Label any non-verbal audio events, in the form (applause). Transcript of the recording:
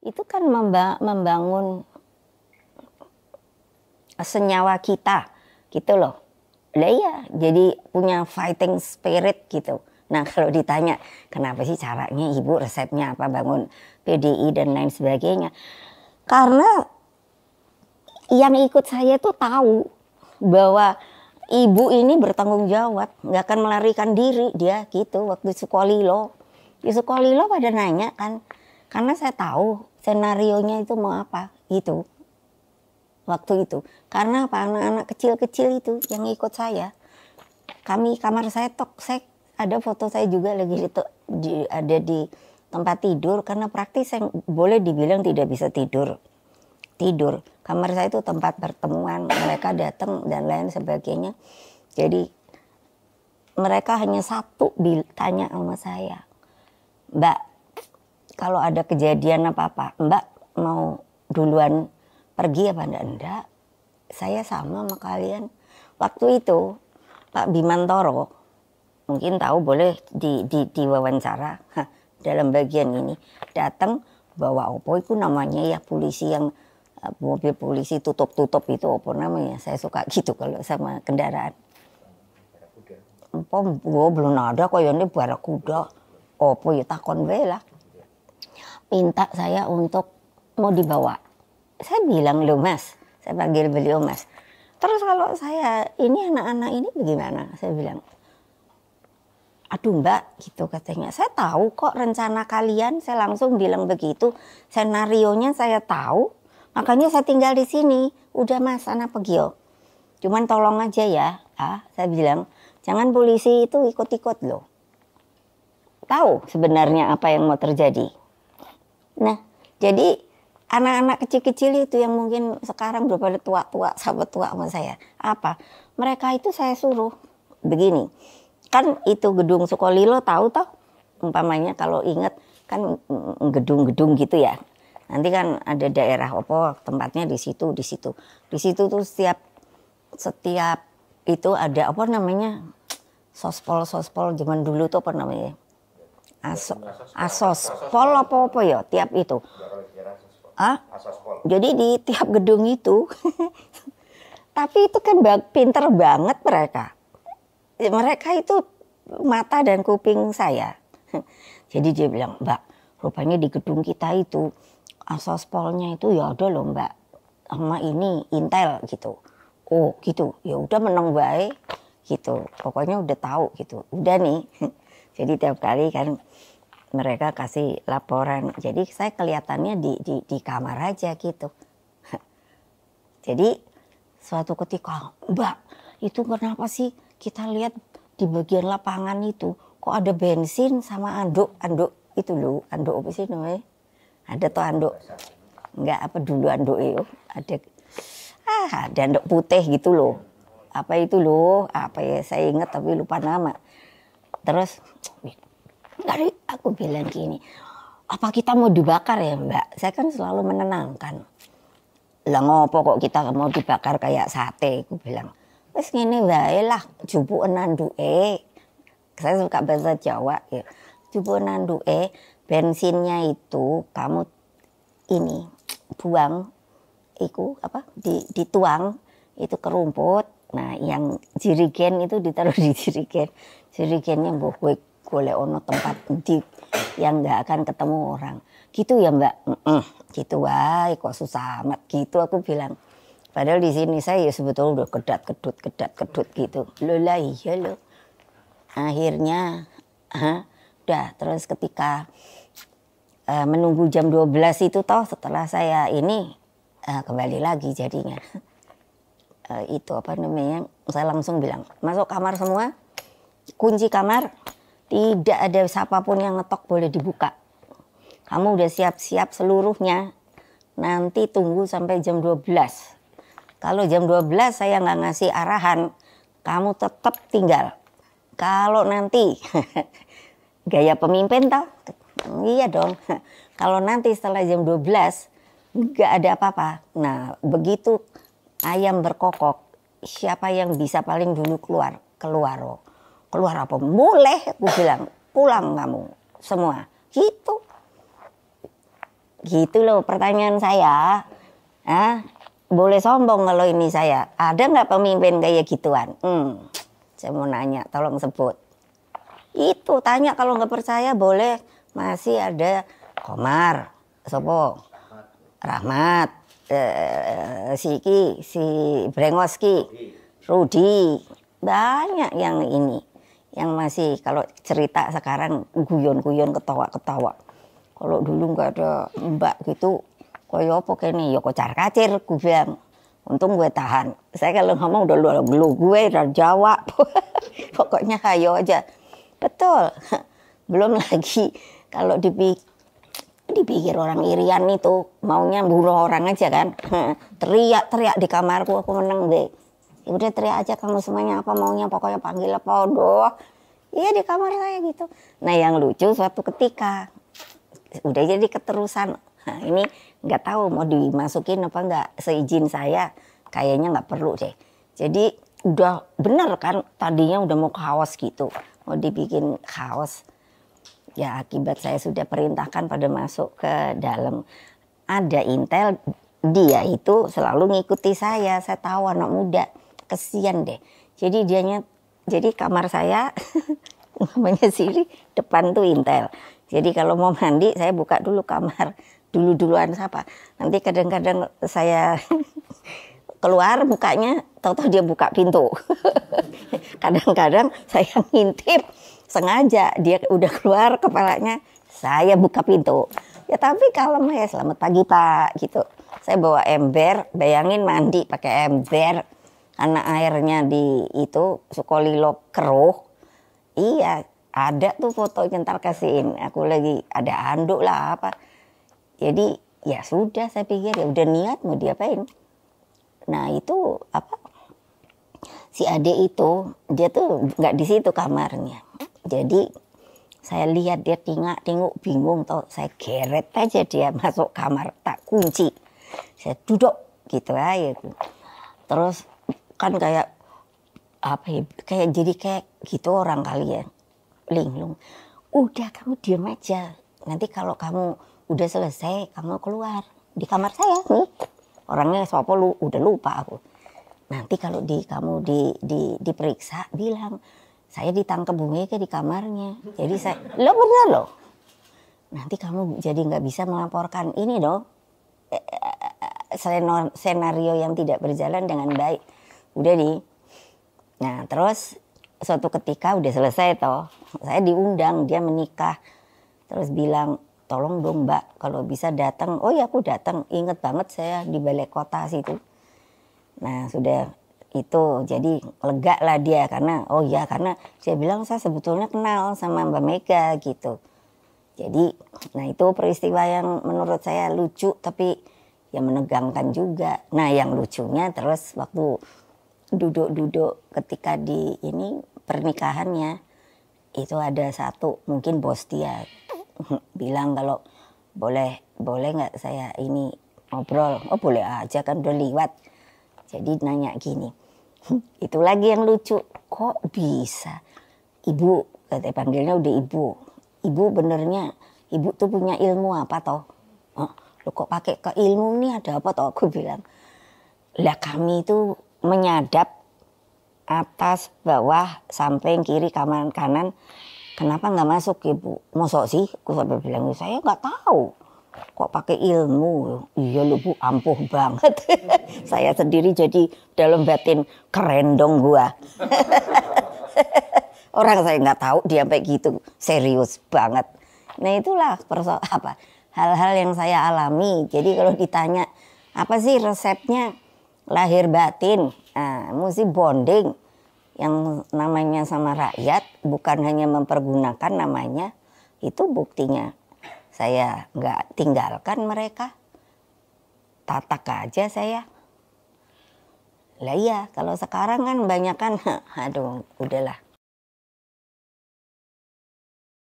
itu kan membangun senyawa kita gitu loh. Lah iya, jadi punya fighting spirit gitu. Nah (laughs) kalau ditanya kenapa sih caranya ibu resepnya apa bangun PDI dan lain sebagainya. Karena yang ikut saya tuh tahu bahwa ibu ini bertanggung jawab, nggak akan melarikan diri dia gitu waktu Sukolilo. Di Sukolilo pada nanya kan, karena saya tahu senarionya itu mau apa gitu waktu itu karena apa anak-anak kecil-kecil itu yang ikut saya kami kamar saya tok saya ada foto saya juga lagi itu di, ada di tempat tidur karena praktis saya boleh dibilang tidak bisa tidur tidur kamar saya itu tempat pertemuan mereka datang dan lain sebagainya jadi mereka hanya satu bil tanya sama saya mbak kalau ada kejadian apa-apa, Mbak mau duluan pergi apa enggak? Enggak. Saya sama sama kalian. Waktu itu Pak Bimantoro mungkin tahu boleh di, di, diwawancara dalam bagian ini datang bawa opo itu namanya ya polisi yang eh, mobil polisi tutup-tutup itu opo namanya saya suka gitu kalau sama kendaraan opo gue belum ada kok ya ini barakuda. kuda opo ya takon lah minta saya untuk mau dibawa. Saya bilang lo mas, saya panggil beliau mas. Terus kalau saya ini anak-anak ini bagaimana? Saya bilang, aduh mbak gitu katanya. Saya tahu kok rencana kalian. Saya langsung bilang begitu. Senarionya saya tahu. Makanya saya tinggal di sini. Udah mas, anak pergi yo. Oh. Cuman tolong aja ya. Ah, saya bilang, jangan polisi itu ikut-ikut loh. Tahu sebenarnya apa yang mau terjadi. Nah, jadi anak-anak kecil-kecil itu yang mungkin sekarang udah pada tua-tua, sahabat tua sama saya. Apa? Mereka itu saya suruh begini. Kan itu gedung Sukolilo tahu toh? Umpamanya kalau ingat kan gedung-gedung gitu ya. Nanti kan ada daerah opo tempatnya di situ, di situ. Di situ tuh setiap setiap itu ada apa namanya? Sospol-sospol zaman dulu tuh apa namanya? asos asos pol apa apa ya tiap itu ah jadi di tiap gedung itu (laughs) tapi itu kan pinter banget mereka ya, mereka itu mata dan kuping saya (laughs) jadi dia bilang mbak rupanya di gedung kita itu Asos Polnya itu ya ada loh mbak sama ini intel gitu oh gitu ya udah menang baik gitu pokoknya udah tahu gitu udah nih (laughs) Jadi tiap kali kan mereka kasih laporan. Jadi saya kelihatannya di di, di kamar aja gitu. (laughs) Jadi suatu ketika, Mbak, itu kenapa sih kita lihat di bagian lapangan itu kok ada bensin sama anduk anduk itu loh anduk apa sih namanya ada tuh anduk nggak apa dulu anduk itu ada ah ada anduk putih gitu loh apa itu loh apa ya saya ingat tapi lupa nama terus dari aku bilang gini apa kita mau dibakar ya mbak saya kan selalu menenangkan lah ngopo kok kita mau dibakar kayak sate aku bilang terus gini mbak lah enandu e saya suka bahasa Jawa ya jubu e bensinnya itu kamu ini buang iku apa di dituang itu kerumput. Nah, yang jirigen itu ditaruh di jirigen. Jirigennya mbok gue golek ono tempat di yang nggak akan ketemu orang. Gitu ya mbak, mm gitu wah kok susah amat gitu aku bilang. Padahal di sini saya ya sebetulnya udah kedat kedut kedat kedut gitu. Lo lah iya lo. Akhirnya, ha, udah terus ketika uh, menunggu jam 12 itu toh setelah saya ini uh, kembali lagi jadinya uh, itu apa namanya saya langsung bilang masuk kamar semua kunci kamar tidak ada siapapun yang ngetok boleh dibuka kamu udah siap-siap seluruhnya nanti tunggu sampai jam 12 kalau jam 12 saya nggak ngasih arahan kamu tetap tinggal kalau nanti (laughs) gaya pemimpin tau iya dong (laughs) kalau nanti setelah jam 12 nggak ada apa-apa nah begitu ayam berkokok siapa yang bisa paling dulu keluar keluar oh. keluar apa boleh aku bilang pulang kamu semua gitu gitu loh pertanyaan saya ah boleh sombong kalau ini saya ada nggak pemimpin kayak gituan hmm, saya mau nanya tolong sebut itu tanya kalau nggak percaya boleh masih ada Komar Sopo Rahmat Eh, si Ki, si Brengos Ki, Rudi, banyak yang ini yang masih kalau cerita sekarang guyon-guyon ketawa-ketawa. Kalau dulu nggak ada mbak gitu, koyo apa kene ya kocar kacir gue bilang. Untung gue tahan. Saya kalau ngomong udah luar lu gue udah Jawa. (laughs) Pokoknya kayo aja. Betul. (laughs) Belum lagi kalau dipikir dipikir orang irian itu maunya bunuh orang aja kan teriak-teriak (laughs) di kamarku aku menang deh ya udah teriak aja kamu semuanya apa maunya pokoknya panggil apa doh iya di kamar saya gitu nah yang lucu suatu ketika udah jadi keterusan nah, ini nggak tahu mau dimasukin apa nggak seizin saya kayaknya nggak perlu deh jadi udah bener kan tadinya udah mau kaos gitu mau dibikin haus ya akibat saya sudah perintahkan pada masuk ke dalam ada intel dia itu selalu ngikuti saya saya tahu anak muda kesian deh jadi dianya jadi kamar saya (laughs) namanya Siri depan tuh intel jadi kalau mau mandi saya buka dulu kamar dulu duluan siapa nanti kadang-kadang saya (laughs) keluar bukanya tahu-tahu dia buka pintu (laughs) kadang-kadang saya ngintip sengaja dia udah keluar kepalanya saya buka pintu ya tapi kalau ya eh, selamat pagi pak gitu saya bawa ember bayangin mandi pakai ember anak airnya di itu sukolilo keruh iya ada tuh foto ntar kasihin aku lagi ada anduk lah apa jadi ya sudah saya pikir ya udah niat mau diapain nah itu apa si ade itu dia tuh nggak di situ kamarnya jadi saya lihat dia tingak tinguk bingung tau saya geret aja dia masuk kamar tak kunci saya duduk gitu aja terus kan kayak apa ya kayak jadi kayak gitu orang kali ya linglung udah kamu diam aja nanti kalau kamu udah selesai kamu keluar di kamar saya nih orangnya sopo lu udah lupa aku nanti kalau di kamu di, di diperiksa bilang saya ditangkap Bu Mega di kamarnya. Jadi saya, lo bener lo, Nanti kamu jadi nggak bisa melaporkan ini dong. Eh, eh, eh, senario yang tidak berjalan dengan baik. Udah nih. Nah terus suatu ketika udah selesai toh. Saya diundang, dia menikah. Terus bilang, tolong dong mbak kalau bisa datang. Oh ya aku datang, inget banget saya di balai kota situ. Nah sudah itu jadi lega lah dia karena oh ya karena saya bilang saya sebetulnya kenal sama Mbak Mega gitu jadi nah itu peristiwa yang menurut saya lucu tapi ya menegangkan juga nah yang lucunya terus waktu duduk-duduk ketika di ini pernikahannya itu ada satu mungkin bos dia (laughs) bilang kalau boleh boleh nggak saya ini ngobrol oh boleh aja kan udah liwat jadi nanya gini itu lagi yang lucu. Kok bisa? Ibu, kata panggilnya udah ibu. Ibu benernya, ibu tuh punya ilmu apa toh? Oh, lo kok pakai ke ilmu nih ada apa toh? Aku bilang, lah kami itu menyadap atas, bawah, samping, kiri, kanan, kanan. Kenapa nggak masuk ibu? Mosok sih? Aku sampai bilang, saya nggak tahu kok pakai ilmu iya lu bu ampuh banget (laughs) saya sendiri jadi dalam batin keren dong gua (laughs) orang saya nggak tahu dia kayak gitu serius banget nah itulah persoal apa hal-hal yang saya alami jadi kalau ditanya apa sih resepnya lahir batin nah, mesti bonding yang namanya sama rakyat bukan hanya mempergunakan namanya itu buktinya saya nggak tinggalkan mereka. Tatak aja saya. Lah iya, kalau sekarang kan banyak kan, (laughs) aduh udahlah